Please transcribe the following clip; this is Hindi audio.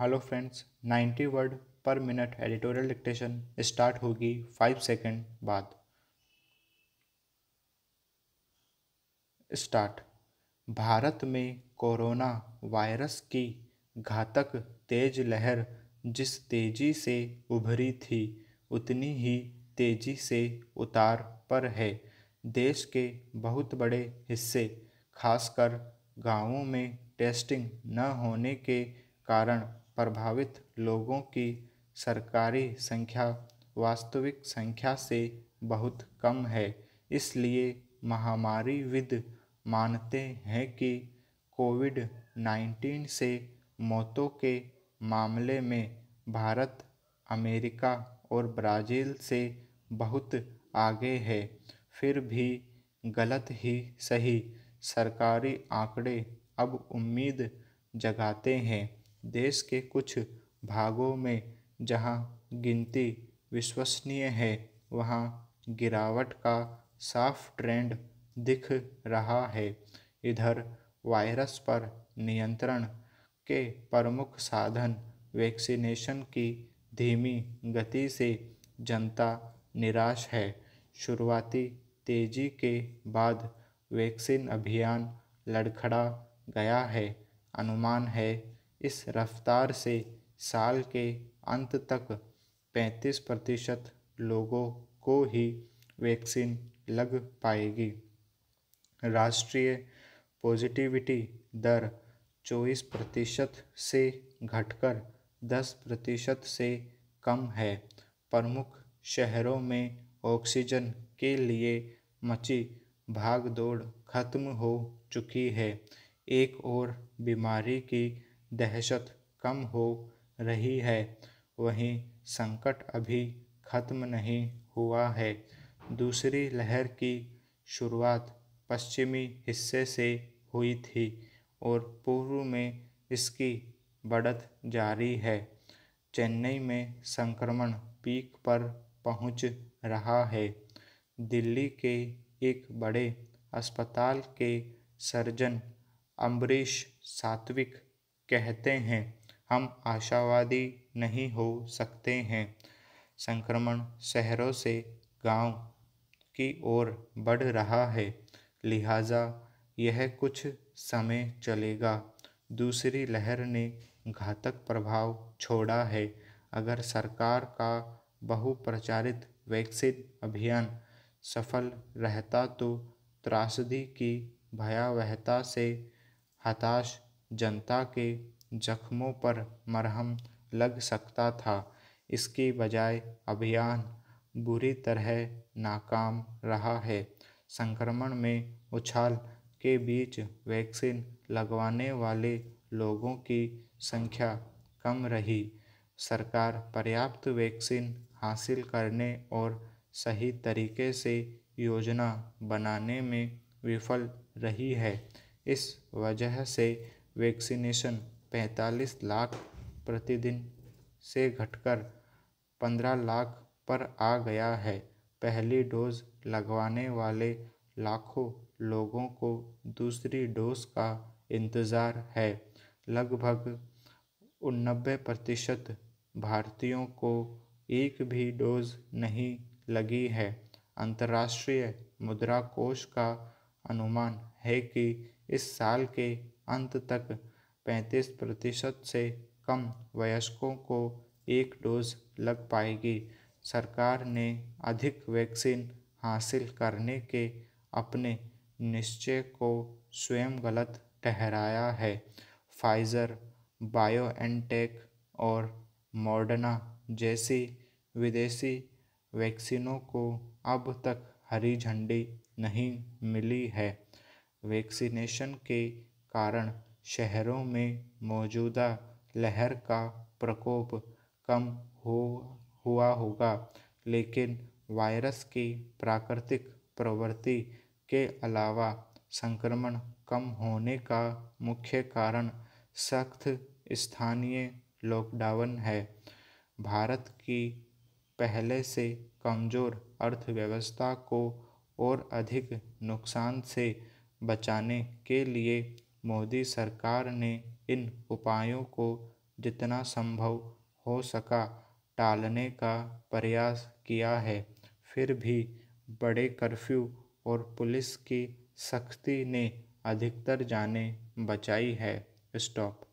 हेलो फ्रेंड्स 90 वर्ड पर मिनट एडिटोरियल डिक्टेशन स्टार्ट होगी फाइव सेकेंड बाद स्टार्ट भारत में कोरोना वायरस की घातक तेज लहर जिस तेजी से उभरी थी उतनी ही तेजी से उतार पर है देश के बहुत बड़े हिस्से खासकर गांवों में टेस्टिंग न होने के कारण प्रभावित लोगों की सरकारी संख्या वास्तविक संख्या से बहुत कम है इसलिए महामारी विद मानते हैं कि कोविड नाइन्टीन से मौतों के मामले में भारत अमेरिका और ब्राज़ील से बहुत आगे है फिर भी गलत ही सही सरकारी आंकड़े अब उम्मीद जगाते हैं देश के कुछ भागों में जहां गिनती विश्वसनीय है वहां गिरावट का साफ ट्रेंड दिख रहा है इधर वायरस पर नियंत्रण के प्रमुख साधन वैक्सीनेशन की धीमी गति से जनता निराश है शुरुआती तेजी के बाद वैक्सीन अभियान लड़खड़ा गया है अनुमान है इस रफ्तार से साल के अंत तक 35 प्रतिशत लोगों को ही वैक्सीन लग पाएगी राष्ट्रीय पॉजिटिविटी दर 24 प्रतिशत से घटकर 10 प्रतिशत से कम है प्रमुख शहरों में ऑक्सीजन के लिए मची भागदौड़ खत्म हो चुकी है एक और बीमारी की दहशत कम हो रही है वहीं संकट अभी खत्म नहीं हुआ है दूसरी लहर की शुरुआत पश्चिमी हिस्से से हुई थी और पूर्व में इसकी बढ़त जारी है चेन्नई में संक्रमण पीक पर पहुंच रहा है दिल्ली के एक बड़े अस्पताल के सर्जन अम्बरीश सात्विक कहते हैं हम आशावादी नहीं हो सकते हैं संक्रमण शहरों से गांव की ओर बढ़ रहा है लिहाजा यह कुछ समय चलेगा दूसरी लहर ने घातक प्रभाव छोड़ा है अगर सरकार का बहुप्रचारित वैक्सीन अभियान सफल रहता तो त्रासदी की भयावहता से हताश जनता के जख्मों पर मरहम लग सकता था इसकी बजाय अभियान बुरी तरह नाकाम रहा है संक्रमण में उछाल के बीच वैक्सीन लगवाने वाले लोगों की संख्या कम रही सरकार पर्याप्त वैक्सीन हासिल करने और सही तरीके से योजना बनाने में विफल रही है इस वजह से वैक्सीनेशन 45 लाख प्रतिदिन से घटकर 15 लाख पर आ गया है पहली डोज लगवाने वाले लाखों लोगों को दूसरी डोज का इंतज़ार है लगभग उन्नबे प्रतिशत भारतीयों को एक भी डोज नहीं लगी है अंतर्राष्ट्रीय मुद्रा कोष का अनुमान है कि इस साल के अंत तक 35 प्रतिशत से कम वयस्कों को एक डोज लग पाएगी सरकार ने अधिक वैक्सीन हासिल करने के अपने निश्चय को स्वयं गलत ठहराया है फाइज़र एनटेक और मॉडर्ना जैसी विदेशी वैक्सीनों को अब तक हरी झंडी नहीं मिली है वैक्सीनेशन के कारण शहरों में मौजूदा लहर का प्रकोप कम हो हुआ होगा लेकिन वायरस की प्राकृतिक प्रवृत्ति के अलावा संक्रमण कम होने का मुख्य कारण सख्त स्थानीय लॉकडाउन है भारत की पहले से कमज़ोर अर्थव्यवस्था को और अधिक नुकसान से बचाने के लिए मोदी सरकार ने इन उपायों को जितना संभव हो सका टालने का प्रयास किया है फिर भी बड़े कर्फ्यू और पुलिस की सख्ती ने अधिकतर जाने बचाई है स्टॉप